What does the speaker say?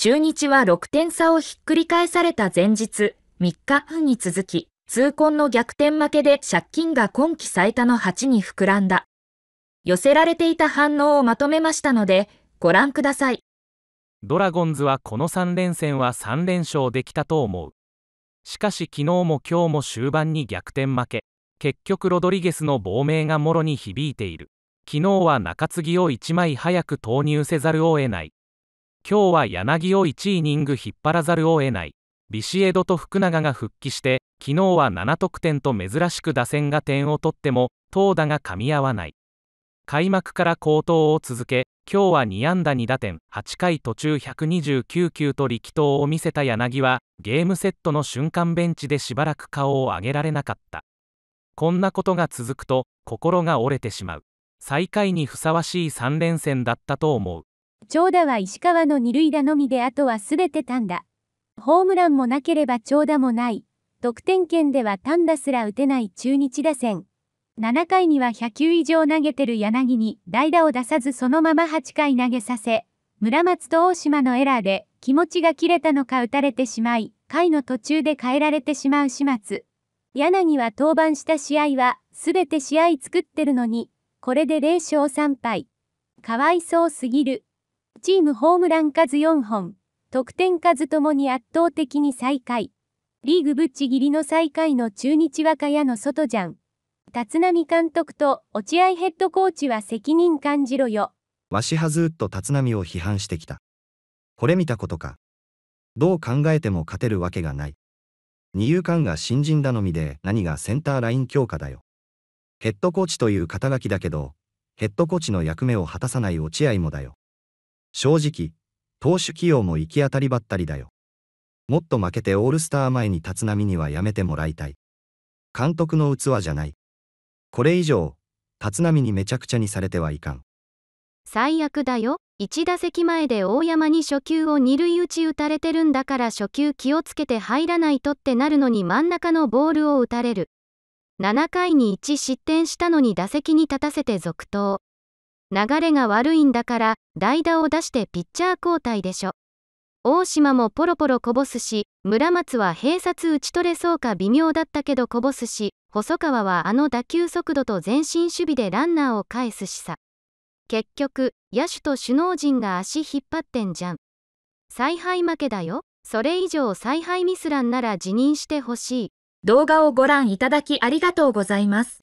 中日は6点差をひっくり返された前日、3日半に続き、痛恨の逆転負けで借金が今季最多の8に膨らんだ。寄せられていた反応をまとめましたので、ご覧ください。ドラゴンズはこの3連戦は3連勝できたと思う。しかし昨日も今日も終盤に逆転負け。結局ロドリゲスの亡命がもろに響いている。昨日は中継ぎを1枚早く投入せざるを得ない。今日は柳を1イニング引っ張らざるを得ないビシエドと福永が復帰して昨日は7得点と珍しく打線が点を取っても投打が噛み合わない開幕から好投を続け今日は2安打2打点8回途中129球と力投を見せた柳はゲームセットの瞬間ベンチでしばらく顔を上げられなかったこんなことが続くと心が折れてしまう最下位にふさわしい3連戦だったと思う長打は石川の二塁打のみであとは全て単打。ホームランもなければ長打もない。得点圏では単打すら打てない中日打線。7回には100球以上投げてる柳に代打を出さずそのまま8回投げさせ、村松と大島のエラーで気持ちが切れたのか打たれてしまい、回の途中で変えられてしまう始末。柳は登板した試合は、全て試合作ってるのに、これで0勝3敗。かわいそうすぎる。チームホームラン数4本、得点数ともに圧倒的に最下位。リーグぶっちぎりの最下位の中日和歌屋の外じゃん。立浪監督と落合ヘッドコーチは責任感じろよ。わしはずっと立浪を批判してきた。これ見たことか。どう考えても勝てるわけがない。二遊間が新人頼みで何がセンターライン強化だよ。ヘッドコーチという肩書きだけど、ヘッドコーチの役目を果たさない落合もだよ。正直、投手起用も行き当たりばったりだよ。もっと負けてオールスター前に立浪にはやめてもらいたい。監督の器じゃない。これ以上、立浪にめちゃくちゃにされてはいかん。最悪だよ。1打席前で大山に初球を2塁打ち打たれてるんだから初球気をつけて入らないとってなるのに真ん中のボールを打たれる。7回に1失点したのに打席に立たせて続投。流れが悪いんだから代打を出してピッチャー交代でしょ大島もポロポロこぼすし村松は併殺打ち取れそうか微妙だったけどこぼすし細川はあの打球速度と前進守備でランナーを返すしさ結局野手と首脳陣が足引っ張ってんじゃん采配負けだよそれ以上采配ミスランなら辞任してほしい動画をご覧いただきありがとうございます